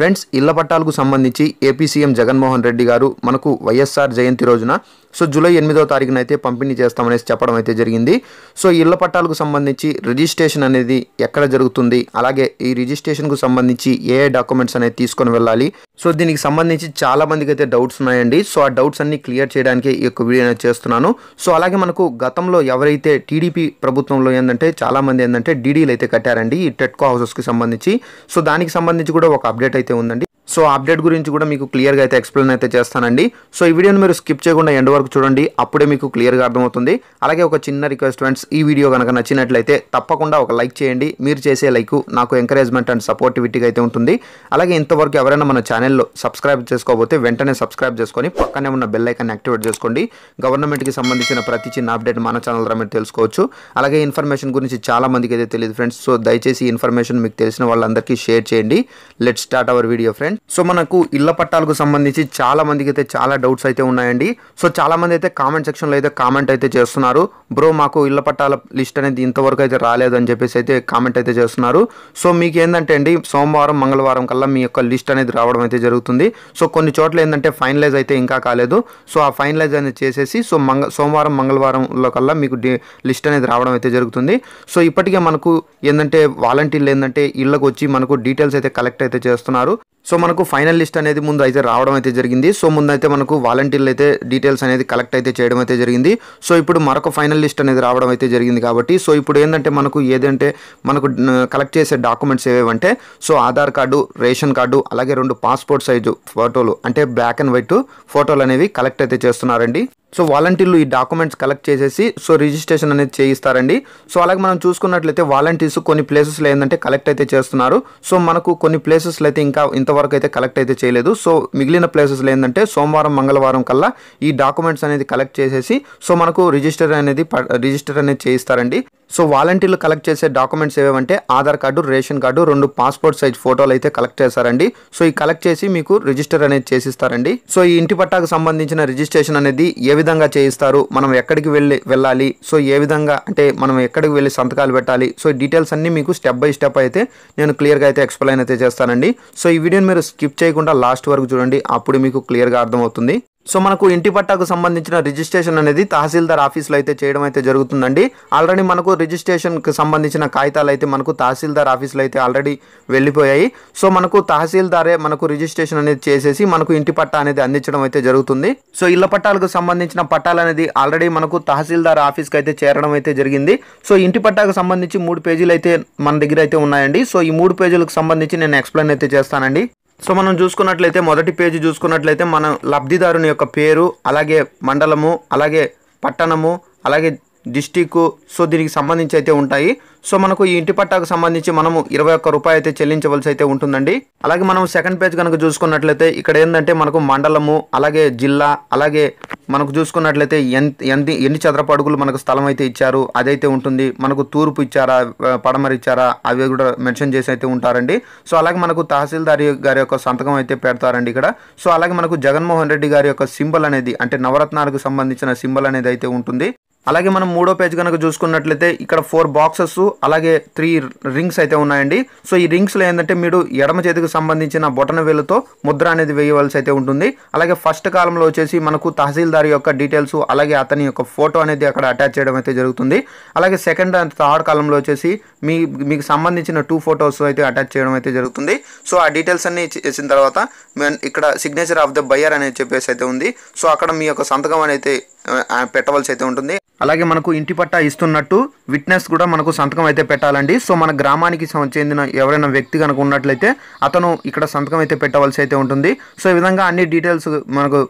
friends ఇళ్ల పట్టాలకు సంబంధించి AP CM Jaganmohan Reddy గారు మనకు వైఎస్ఆర్ జయంతి రోజున సో జూలై ఎనిమిదో తారీఖున అయితే పంపిణీ చేస్తామనేసి చెప్పడం అయితే జరిగింది సో ఇళ్ల పట్టాలకు సంబంధించి రిజిస్ట్రేషన్ అనేది ఎక్కడ జరుగుతుంది అలాగే ఈ రిజిస్ట్రేషన్కు సంబంధించి ఏ ఏ డాక్యుమెంట్స్ అనేది తీసుకొని వెళ్ళాలి సో దీనికి సంబంధించి చాలా మందికి అయితే డౌట్స్ ఉన్నాయండి సో ఆ డౌట్స్ అన్ని క్లియర్ చేయడానికి ఈ యొక్క వీడియో చేస్తున్నాను సో అలాగే మనకు గతంలో ఎవరైతే టీడీపీ ప్రభుత్వంలో ఏంటంటే చాలామంది ఏంటంటే డీడీలు అయితే కట్టారండి ఈ టెట్కో హౌసెస్కి సంబంధించి సో దానికి సంబంధించి కూడా ఒక అప్డేట్ అయితే అయితే ఉందండి సో అప్డేట్ గురించి కూడా మీకు క్లియర్గా అయితే ఎక్స్ప్లెయిన్ అయితే చేస్తానండి సో ఈ వీడియోని మీరు స్కిప్ చేయకుండా ఎండ్ వరకు చూడండి అప్పుడే మీకు క్లియర్గా అర్థమవుతుంది అలాగే ఒక చిన్న రిక్వెస్ట్ ఫ్రెండ్స్ ఈ వీడియో కనుక నచ్చినట్లయితే తప్పకుండా ఒక లైక్ చేయండి మీరు చేసే లైక్ నాకు ఎంకరేజ్మెంట్ అండ్ సపోర్టివిటీగా అయితే ఉంటుంది అలాగే ఇంతవరకు ఎవరైనా మన ఛానల్లో సబ్స్క్రైబ్ చేసుకోకపోతే వెంటనే సబ్స్క్రైబ్ చేసుకొని పక్కనే ఉన్న బెల్ ఐకాన్ని యాక్టివేట్ చేసుకోండి గవర్నమెంట్కి సంబంధించిన ప్రతి చిన్న అప్డేట్ మన ఛానల్ ద్వారా మీరు తెలుసుకోవచ్చు అలాగే ఇన్ఫర్మేషన్ గురించి చాలా మందికి అయితే తెలియదు ఫ్రెండ్స్ సో దయచేసి ఇన్ఫర్మేషన్ మీకు తెలిసిన వాళ్ళందరికీ షేర్ చేయండి let start our video friends so మనకు ఇళ్ల పట్టాలకు సంబంధించి చాలా మందికి అయితే చాలా డౌట్స్ అయితే ఉన్నాయండి సో చాలా మంది అయితే కామెంట్ సెక్షన్లో అయితే కామెంట్ అయితే చేస్తున్నారు బ్రో మాకు ఇళ్ల పట్టాల లిస్ట్ అనేది ఇంతవరకు అయితే రాలేదు అని చెప్పేసి అయితే కామెంట్ అయితే చేస్తున్నారు సో మీకు ఏంటంటే అండి సోమవారం మంగళవారం కల్లా మీ యొక్క లిస్ట్ అనేది రావడం అయితే జరుగుతుంది సో కొన్ని చోట్ల ఏంటంటే ఫైనలైజ్ అయితే ఇంకా కాలేదు సో ఆ ఫైనలైజ్ అనేది చేసేసి సో మంగ సోమవారం మంగళవారంలో కల్లా మీకు లిస్ట్ అనేది రావడం అయితే జరుగుతుంది సో ఇప్పటికే మనకు ఏంటంటే వాలంటీర్లు ఏంటంటే ఇళ్ళకు వచ్చి మనకు డీటెయిల్స్ అయితే కలెక్ట్ అయితే చేస్తున్నారు సో మనకు ఫైనల్ లిస్ట్ అనేది ముందు అయితే రావడం అయితే జరిగింది సో ముందు అయితే మనకు వాలంటీర్లు అయితే డీటెయిల్స్ అనేది కలెక్ట్ అయితే చేయడం అయితే జరిగింది సో ఇప్పుడు మరొక ఫైనల్ లిస్ట్ అనేది రావడం అయితే జరిగింది కాబట్టి సో ఇప్పుడు ఏంటంటే మనకు ఏదంటే మనకు కలెక్ట్ చేసే డాక్యుమెంట్స్ ఏవేవంటే so Aadhaar card ration card అలాగే రెండు పాస్పోర్ట్ సైజు ఫోటోలు అంటే బ్లాక్ అండ్ వైట్ ఫోటోలు అనేవి కలెక్ట్ అయితే చేస్తున్నారండి సో వాలంటీర్లు ఈ డాక్యుమెంట్స్ కలెక్ట్ చేసేసి సో రిజిస్ట్రేషన్ అనేది చేయిస్తారండి సో అలాగే మనం చూసుకున్నట్లయితే వాలంటీర్స్ కొన్ని ప్లేసెస్లో ఏంటంటే కలెక్ట్ అయితే చేస్తున్నారు సో మనకు కొన్ని ప్లేసెస్లో అయితే ఇంకా ఇంత ఇంతవరకు అయితే కలెక్ట్ అయితే చేయలేదు సో మిగిలిన ప్లేసెస్లో ఏంటంటే సోమవారం మంగళవారం కల్లా ఈ డాక్యుమెంట్స్ అనేది కలెక్ట్ చేసేసి సో మనకు రిజిస్టర్ అనేది రిజిస్టర్ అనేది చేయిస్తారండి సో వాలంటీర్లు కలెక్ట్ చేసే డాక్యుమెంట్స్ ఏవేవంటే ఆధార్ కార్డు రేషన్ కార్డు రెండు పాస్పోర్ట్ సైజ్ ఫోటోలు అయితే కలెక్ట్ చేస్తారండి సో ఈ కలెక్ట్ చేసి మీకు రిజిస్టర్ అనేది చేసిస్తారండి సో ఈ ఇంటి పట్టాకు సంబంధించిన రిజిస్ట్రేషన్ అనేది ఏ విధంగా చేయిస్తారు మనం ఎక్కడికి వెళ్ళి వెళ్ళాలి సో ఏ విధంగా అంటే మనం ఎక్కడికి వెళ్ళి సంతకాలు పెట్టాలి సో డీటెయిల్స్ అన్ని మీకు స్టెప్ బై స్టెప్ అయితే నేను క్లియర్గా అయితే ఎక్స్ప్లెయిన్ అయితే చేస్తానండి సో ఈ వీడియోని మీరు స్కిప్ చేయకుండా లాస్ట్ వరకు చూడండి అప్పుడు మీకు క్లియర్గా అర్థమవుతుంది సో మనకు ఇంటి పట్టాకు సంబంధించిన రిజిస్ట్రేషన్ అనేది తహసీల్దార్ ఆఫీస్లో అయితే చేయడం అయితే జరుగుతుందండి ఆల్రెడీ మనకు రిజిస్ట్రేషన్కి సంబంధించిన కాగితాలు అయితే మనకు తహసీల్దార్ ఆఫీస్లో అయితే ఆల్రెడీ వెళ్ళిపోయాయి సో మనకు తహసీల్దారే మనకు రిజిస్ట్రేషన్ అనేది చేసేసి మనకు ఇంటి పట్టా అనేది అందించడం అయితే జరుగుతుంది సో ఇళ్ల పట్టాలకు సంబంధించిన పట్టాలు అనేది ఆల్రెడీ మనకు తహసీల్దార్ ఆఫీస్కి అయితే చేరడం అయితే జరిగింది సో ఇంటి పట్టాకు సంబంధించి మూడు పేజీలు అయితే మన దగ్గర అయితే ఉన్నాయండి సో ఈ మూడు పేజీలకు సంబంధించి నేను ఎక్స్ప్లెయిన్ అయితే చేస్తానండి సో మనం చూసుకున్నట్లయితే మొదటి పేజీ చూసుకున్నట్లయితే మన లబ్ధిదారుని యొక్క పేరు అలాగే మండలము అలాగే పట్టణము అలాగే డిస్టిక్ సో దీనికి సంబంధించి అయితే ఉంటాయి సో మనకు ఈ ఇంటి పట్టాకు సంబంధించి మనము ఇరవై ఒక్క రూపాయి అయితే చెల్లించవలసి అయితే ఉంటుందండి అలాగే మనం సెకండ్ పేజ్ కనుక చూసుకున్నట్లయితే ఇక్కడ ఏంటంటే మనకు మండలము అలాగే జిల్లా అలాగే మనకు చూసుకున్నట్లయితే ఎంత ఎన్ని ఎన్ని చదరపు అడుగులు మనకు స్థలం అయితే ఇచ్చారు అదైతే ఉంటుంది మనకు తూర్పు ఇచ్చారా పడమర ఇచ్చారా అవి కూడా మెన్షన్ చేసి అయితే ఉంటారండి సో అలాగే మనకు తహసీల్దార్ గారి యొక్క సంతకం అయితే పెడతారండి ఇక్కడ సో అలాగే మనకు జగన్మోహన్ రెడ్డి గారి యొక్క సింబల్ అనేది అంటే నవరత్నాలకు సంబంధించిన సింబల్ అనేది అయితే ఉంటుంది అలాగే మనం మూడో పేజ్ కనుక చూసుకున్నట్లయితే ఇక్కడ ఫోర్ బాక్సెస్ అలాగే త్రీ రింగ్స్ అయితే ఉన్నాయండి సో ఈ రింగ్స్లో ఏంటంటే మీరు ఎడమ చేతికి సంబంధించిన బొటన వేలుతో ముద్ర అనేది వేయవలసి అయితే ఉంటుంది అలాగే ఫస్ట్ కాలంలో వచ్చేసి మనకు తహసీల్దార్ యొక్క డీటెయిల్స్ అలాగే అతని యొక్క ఫోటో అనేది అక్కడ అటాచ్ చేయడం అయితే జరుగుతుంది అలాగే సెకండ్ అండ్ థర్డ్ కాలంలో వచ్చేసి మీ మీకు సంబంధించిన టూ ఫోటోస్ అయితే అటాచ్ చేయడం అయితే జరుగుతుంది సో ఆ డీటెయిల్స్ అన్ని చేసిన తర్వాత ఇక్కడ సిగ్నేచర్ ఆఫ్ ద బయ్యర్ అనేది చెప్పేసి అయితే ఉంది సో అక్కడ మీ యొక్క సంతకం అనేది పెట్టవలసి అయితే ఉంటుంది అలాగే మనకు ఇంటి పట్టా ఇస్తున్నట్టు విట్నెస్ కూడా మనకు సంతకం అయితే పెట్టాలండి సో మన గ్రామానికి చెందిన ఎవరైనా వ్యక్తి కనుక ఉన్నట్లయితే అతను ఇక్కడ సంతకం అయితే పెట్టవలసి అయితే ఉంటుంది సో ఈ విధంగా అన్ని డీటెయిల్స్ మనకు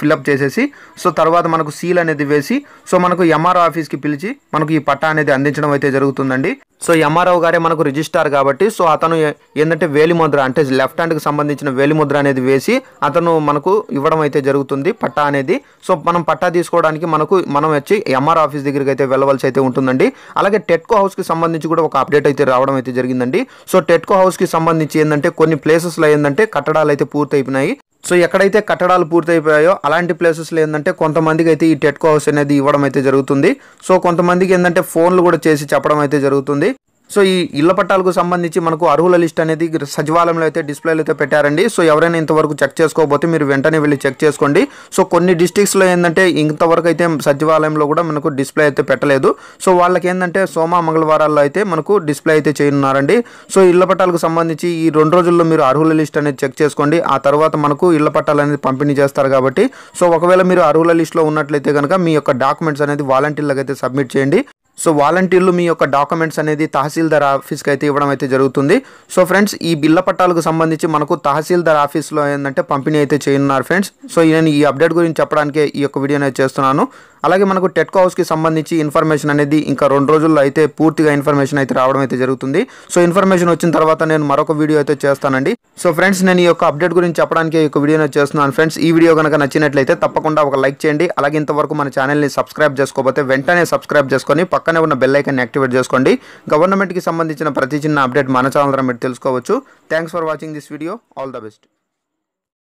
ఫిల్అప్ చేసేసి సో తర్వాత మనకు సీల్ అనేది వేసి సో మనకు ఎంఆర్ఓ ఆఫీస్కి పిలిచి మనకు ఈ పట్టా అనేది అందించడం అయితే జరుగుతుందండి సో ఎంఆర్ఓ గారే మనకు రిజిస్టార్ కాబట్టి సో అతను ఏంటంటే వేలిముద్ర అంటే లెఫ్ట్ హ్యాండ్కి సంబంధించిన వేలిముద్ర అనేది వేసి అతను మనకు ఇవ్వడం అయితే జరుగుతుంది పట్టా అనేది సో మనం పట్టా తీసుకోవడం తెలుసుకోవడానికి మనకు మనం వచ్చి ఎంఆర్ ఆఫీస్ దగ్గరికి అయితే వెళ్ళవలసి అయితే ఉంటుందండి అలాగే టెట్కో హౌస్కి సంబంధించి కూడా ఒక అప్డేట్ అయితే రావడం అయితే జరిగిందండి సో టెట్కో హౌస్కి సంబంధించి ఏంటంటే కొన్ని ప్లేసెస్లో ఏంటంటే కట్టడాలు అయితే పూర్తయిపోయినాయి సో ఎక్కడైతే కట్టడాలు పూర్తయిపోయాయో అలాంటి ప్లేసెస్లో ఏంటంటే కొంతమందికి అయితే ఈ టెట్కో హౌస్ అనేది ఇవ్వడం అయితే జరుగుతుంది సో కొంతమందికి ఏంటంటే ఫోన్లు కూడా చేసి చెప్పడం అయితే జరుగుతుంది సో ఈ ఇళ్ల పట్టాలకు సంబంధించి మనకు అర్హుల లిస్ట్ అనేది సచివాలయంలో అయితే డిస్ప్లేలో అయితే పెట్టారండి సో ఎవరైనా ఇంతవరకు చెక్ చేసుకోకపోతే మీరు వెంటనే వెళ్ళి చెక్ చేసుకోండి సో కొన్ని డిస్టిక్స్లో ఏంటంటే ఇంతవరకు అయితే సచివాలయంలో కూడా మనకు డిస్ప్లే అయితే పెట్టలేదు సో వాళ్ళకి ఏంటంటే సోమ మంగళవారాల్లో అయితే మనకు డిస్ప్లే అయితే చేయనున్నారండి సో ఇళ్ల పట్టాలకు సంబంధించి ఈ రెండు రోజుల్లో మీరు అర్హుల లిస్ట్ అనేది చెక్ చేసుకోండి ఆ తర్వాత మనకు ఇళ్ల పట్టాలు అనేది పంపిణీ చేస్తారు కాబట్టి సో ఒకవేళ మీరు అర్హుల లిస్ట్లో ఉన్నట్లయితే కనుక మీ యొక్క డాక్యుమెంట్స్ అనేది వాలంటీర్లకు అయితే సబ్మిట్ చేయండి సో వాలంటీర్లు మీ యొక్క డాక్యుమెంట్స్ అనేది తహసీల్దార్ ఆఫీస్కి అయితే ఇవ్వడం అయితే జరుగుతుంది సో ఫ్రెండ్స్ ఈ బిల్ల పట్టాలకు సంబంధించి మనకు తహసీల్దార్ ఆఫీస్లో ఏంటంటే పంపిణీ అయితే చేయనున్నారు ఫ్రెండ్స్ సో నేను ఈ అప్డేట్ గురించి చెప్పడానికే ఈ యొక్క వీడియో అయితే చేస్తున్నాను అలాగే మనకు టెట్కో హౌస్కి సంబంధించి ఇన్ఫర్మేషన్ అనేది ఇంకా రెండు రోజుల్లో అయితే పూర్తిగా ఇన్ఫర్మేషన్ అయితే రావడం అయితే జరుగుతుంది సో ఇన్ఫర్మేషన్ వచ్చిన తర్వాత నేను మరొక వీడియో అయితే చేస్తానండి సో ఫ్రెండ్స్ నేను ఈ యొక్క అప్డేట్ గురించి చెప్పడానికి ఈ యొక్క వీడియో చేస్తున్నాను ఫ్రెండ్స్ ఈ వీడియో కనుక నచ్చినట్లయితే తప్పకుండా ఒక లైక్ చేయండి అలాగే ఇంతవరకు మన ఛానల్ని సబ్స్క్రైబ్ చేసుకోకపోతే వెంటనే సబ్స్క్రైబ్ చేసుకొని పక్క పక్కనే ఉన్న బెల్ ఐకాన్ని యాక్టివేట్ చేసుకోండి గవర్నమెంట్కి సంబంధించిన ప్రతి చిన్న అప్డేట్ మన ఛానల్ ద్వారా మీరు తెలుసుకోవచ్చు thanks for watching this video all the best